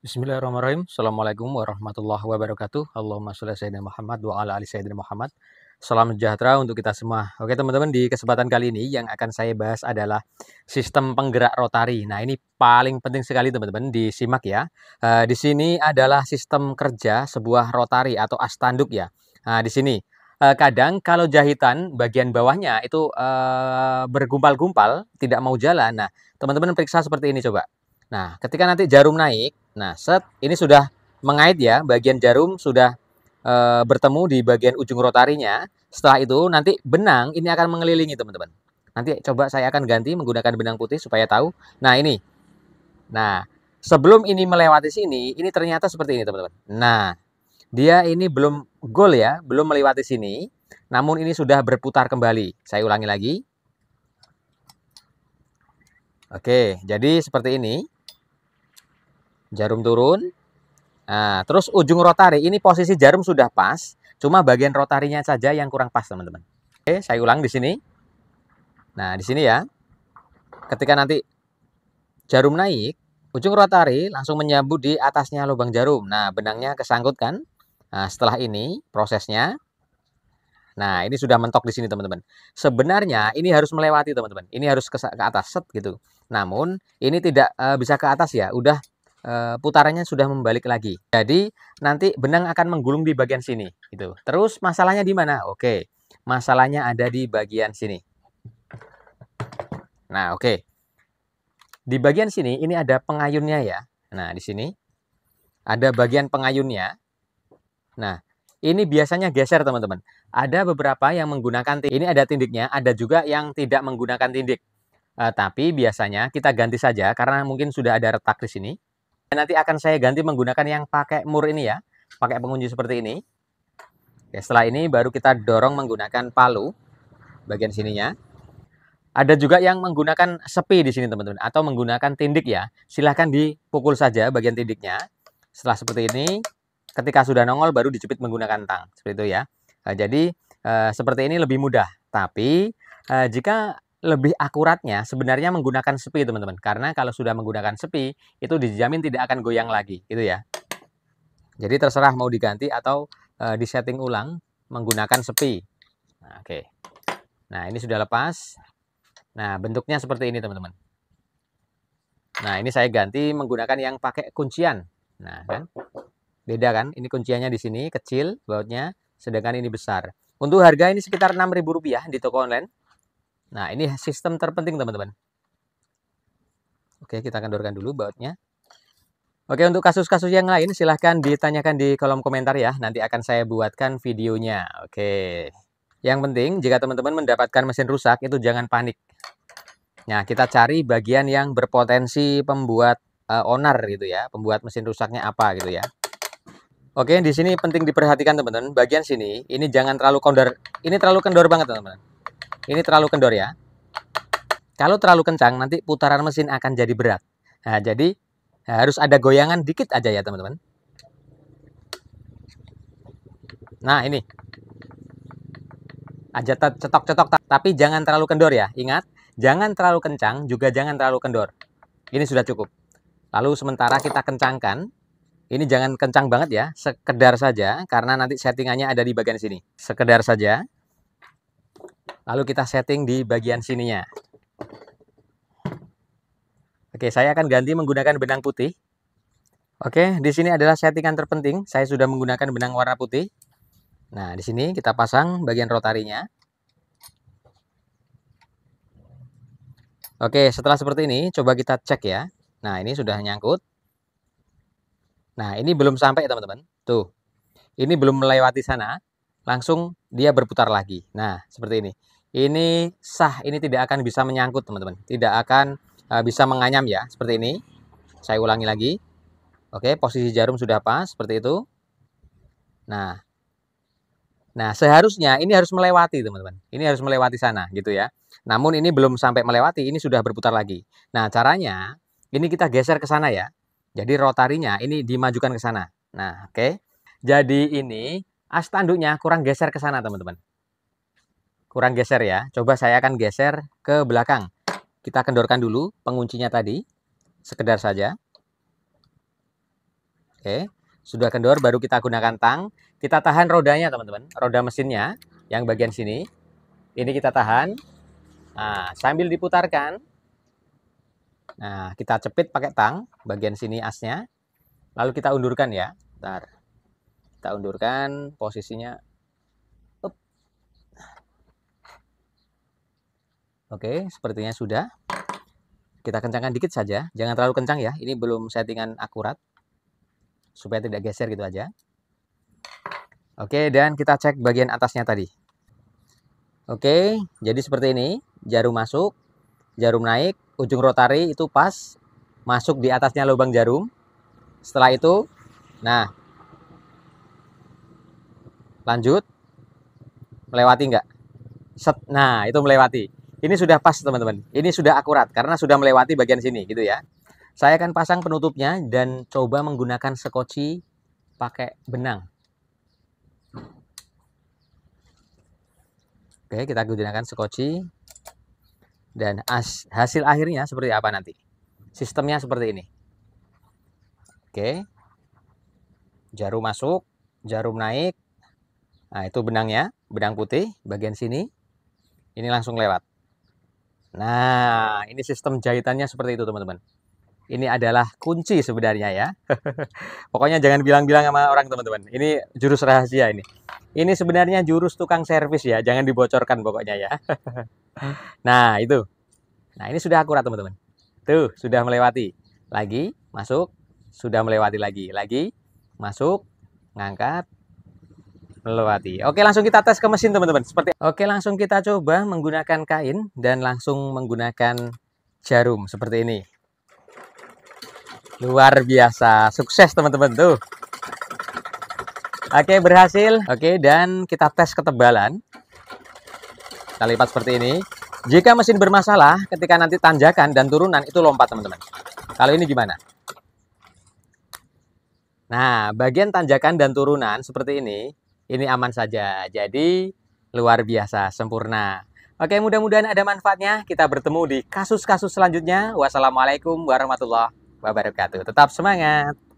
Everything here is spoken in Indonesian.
Bismillahirrahmanirrahim. Assalamualaikum warahmatullahi wabarakatuh. Allahumma sholli sayyidina Muhammad wa ala ali sayyidina Muhammad. Salam sejahtera untuk kita semua. Oke teman-teman, di kesempatan kali ini yang akan saya bahas adalah sistem penggerak rotari. Nah ini paling penting sekali teman-teman, disimak ya. Uh, di sini adalah sistem kerja sebuah rotari atau astanduk ya. Nah di sini, uh, kadang kalau jahitan bagian bawahnya itu uh, bergumpal-gumpal, tidak mau jalan. Nah teman-teman periksa seperti ini coba. Nah ketika nanti jarum naik, Nah, set ini sudah mengait ya, bagian jarum sudah e, bertemu di bagian ujung rotarinya. Setelah itu nanti benang ini akan mengelilingi teman-teman. Nanti coba saya akan ganti menggunakan benang putih supaya tahu. Nah, ini. Nah, sebelum ini melewati sini, ini ternyata seperti ini teman-teman. Nah, dia ini belum goal ya, belum melewati sini. Namun ini sudah berputar kembali. Saya ulangi lagi. Oke, jadi seperti ini jarum turun. Nah, terus ujung rotari, ini posisi jarum sudah pas, cuma bagian rotarinya saja yang kurang pas, teman-teman. Oke, saya ulang di sini. Nah, di sini ya. Ketika nanti jarum naik, ujung rotari langsung menyambut di atasnya lubang jarum. Nah, benangnya kesangkut kan? Nah, setelah ini prosesnya. Nah, ini sudah mentok di sini, teman-teman. Sebenarnya ini harus melewati, teman-teman. Ini harus ke, atas set gitu. Namun, ini tidak eh, bisa ke atas ya. Udah Eh, putarannya sudah membalik lagi. Jadi nanti benang akan menggulung di bagian sini Itu. Terus masalahnya di mana? Oke. Masalahnya ada di bagian sini. Nah, oke. Di bagian sini ini ada pengayunnya ya. Nah, di sini ada bagian pengayunnya. Nah, ini biasanya geser teman-teman. Ada beberapa yang menggunakan Ini ada tindiknya, ada juga yang tidak menggunakan tindik. Uh, tapi biasanya kita ganti saja karena mungkin sudah ada retak di sini. Nanti akan saya ganti menggunakan yang pakai mur ini ya, pakai pengunci seperti ini. Oke, setelah ini baru kita dorong menggunakan palu bagian sininya. Ada juga yang menggunakan sepi di sini teman-teman atau menggunakan tindik ya. Silahkan dipukul saja bagian tindiknya. Setelah seperti ini, ketika sudah nongol baru dicubit menggunakan tang seperti itu ya. Nah, jadi eh, seperti ini lebih mudah. Tapi eh, jika lebih akuratnya sebenarnya menggunakan sepi teman-teman karena kalau sudah menggunakan sepi itu dijamin tidak akan goyang lagi gitu ya jadi terserah mau diganti atau e, disetting ulang menggunakan sepi nah, oke nah ini sudah lepas nah bentuknya seperti ini teman-teman nah ini saya ganti menggunakan yang pakai kuncian nah kan beda kan ini kunciannya di sini kecil bautnya sedangkan ini besar untuk harga ini sekitar 6.000 rupiah di toko online Nah, ini sistem terpenting teman-teman. Oke, kita kendorkan dulu bautnya. Oke, untuk kasus-kasus yang lain silahkan ditanyakan di kolom komentar ya. Nanti akan saya buatkan videonya. Oke. Yang penting, jika teman-teman mendapatkan mesin rusak, itu jangan panik. Nah, kita cari bagian yang berpotensi pembuat uh, onar gitu ya. Pembuat mesin rusaknya apa gitu ya. Oke, di sini penting diperhatikan teman-teman. Bagian sini, ini jangan terlalu kondor. Ini terlalu kendor banget teman-teman. Ini terlalu kendor ya. Kalau terlalu kencang nanti putaran mesin akan jadi berat. Nah, jadi eh, harus ada goyangan dikit aja ya teman-teman. Nah ini aja cetok-cetok tapi jangan terlalu kendor ya. Ingat jangan terlalu kencang juga jangan terlalu kendor. Ini sudah cukup. Lalu sementara kita kencangkan. Ini jangan kencang banget ya, sekedar saja karena nanti settingannya ada di bagian sini. Sekedar saja lalu kita setting di bagian sininya oke saya akan ganti menggunakan benang putih oke di sini adalah settingan terpenting saya sudah menggunakan benang warna putih nah di sini kita pasang bagian rotarinya oke setelah seperti ini coba kita cek ya nah ini sudah nyangkut Nah, ini belum sampai teman-teman. Tuh. Ini belum melewati sana, langsung dia berputar lagi. Nah, seperti ini ini sah, ini tidak akan bisa menyangkut teman-teman. Tidak akan uh, bisa menganyam ya, seperti ini. Saya ulangi lagi. Oke, posisi jarum sudah pas, seperti itu. Nah, nah seharusnya ini harus melewati teman-teman. Ini harus melewati sana gitu ya. Namun ini belum sampai melewati, ini sudah berputar lagi. Nah caranya, ini kita geser ke sana ya. Jadi rotarinya ini dimajukan ke sana. Nah oke. Okay. Jadi ini as tanduknya kurang geser ke sana teman-teman kurang geser ya coba saya akan geser ke belakang kita kendorkan dulu penguncinya tadi sekedar saja oke sudah kendor baru kita gunakan tang kita tahan rodanya teman-teman roda mesinnya yang bagian sini ini kita tahan nah, sambil diputarkan nah kita cepit pakai tang bagian sini asnya lalu kita undurkan ya Bentar. kita undurkan posisinya Oke, sepertinya sudah. Kita kencangkan dikit saja, jangan terlalu kencang ya. Ini belum settingan akurat supaya tidak geser gitu aja. Oke, dan kita cek bagian atasnya tadi. Oke, jadi seperti ini. Jarum masuk, jarum naik, ujung rotari itu pas masuk di atasnya lubang jarum. Setelah itu, nah lanjut melewati enggak? Set, nah itu melewati. Ini sudah pas teman-teman. Ini sudah akurat karena sudah melewati bagian sini gitu ya. Saya akan pasang penutupnya dan coba menggunakan sekoci pakai benang. Oke, kita gunakan sekoci. Dan hasil akhirnya seperti apa nanti? Sistemnya seperti ini. Oke. Jarum masuk, jarum naik. Nah, itu benangnya, benang putih bagian sini. Ini langsung lewat. Nah, ini sistem jahitannya seperti itu, teman-teman. Ini adalah kunci sebenarnya ya. Pokoknya jangan bilang-bilang sama orang, teman-teman. Ini jurus rahasia ini. Ini sebenarnya jurus tukang servis ya, jangan dibocorkan pokoknya ya. nah, itu. Nah, ini sudah akurat, teman-teman. Tuh, sudah melewati. Lagi, masuk, sudah melewati lagi. Lagi, masuk, ngangkat, melewati. Oke, langsung kita tes ke mesin, teman-teman. Seperti Oke, langsung kita coba menggunakan kain dan langsung menggunakan jarum seperti ini. Luar biasa, sukses teman-teman tuh. Oke, berhasil. Oke, dan kita tes ketebalan. Kita lipat seperti ini. Jika mesin bermasalah, ketika nanti tanjakan dan turunan itu lompat, teman-teman. Kalau ini gimana? Nah, bagian tanjakan dan turunan seperti ini, ini aman saja. Jadi luar biasa, sempurna. Oke, mudah-mudahan ada manfaatnya. Kita bertemu di kasus-kasus selanjutnya. Wassalamualaikum warahmatullahi wabarakatuh. Tetap semangat.